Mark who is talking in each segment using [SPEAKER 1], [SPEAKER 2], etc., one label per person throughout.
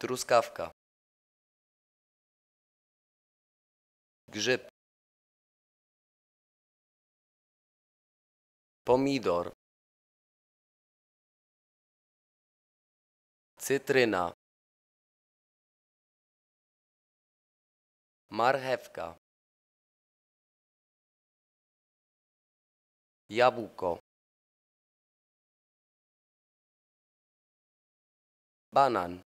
[SPEAKER 1] truskawka grzyb pomidor cytryna marchewka jabłko banan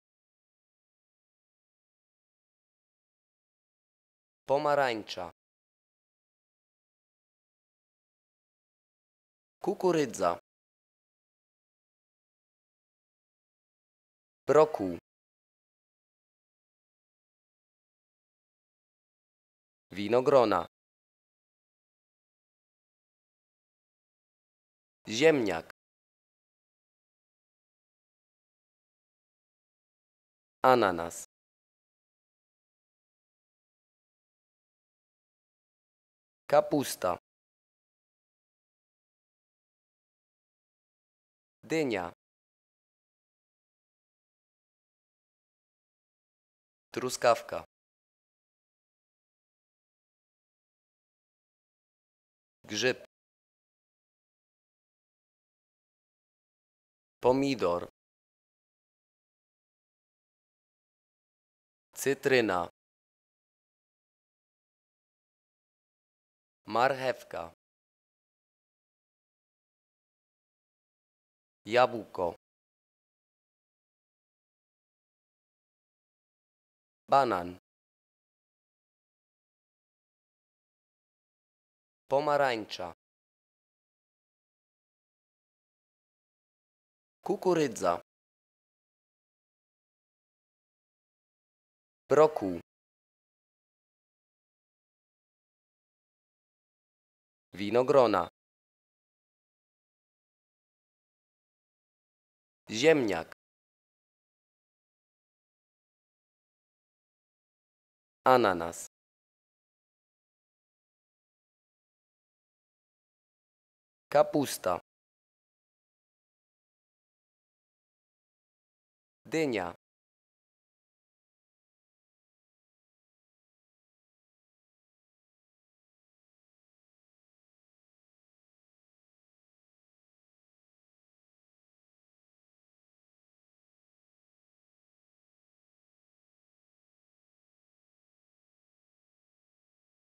[SPEAKER 1] pomarańcza kukurydza brokuł winogrona ziemniak ananas kapusta, dynia, truskawka, grzyb, pomidor, cytryna, marchewka, jabłko, banan, pomarańcza, kukurydza, brokuł, winogrona, ziemniak, ananas. Kapusta. Dynia.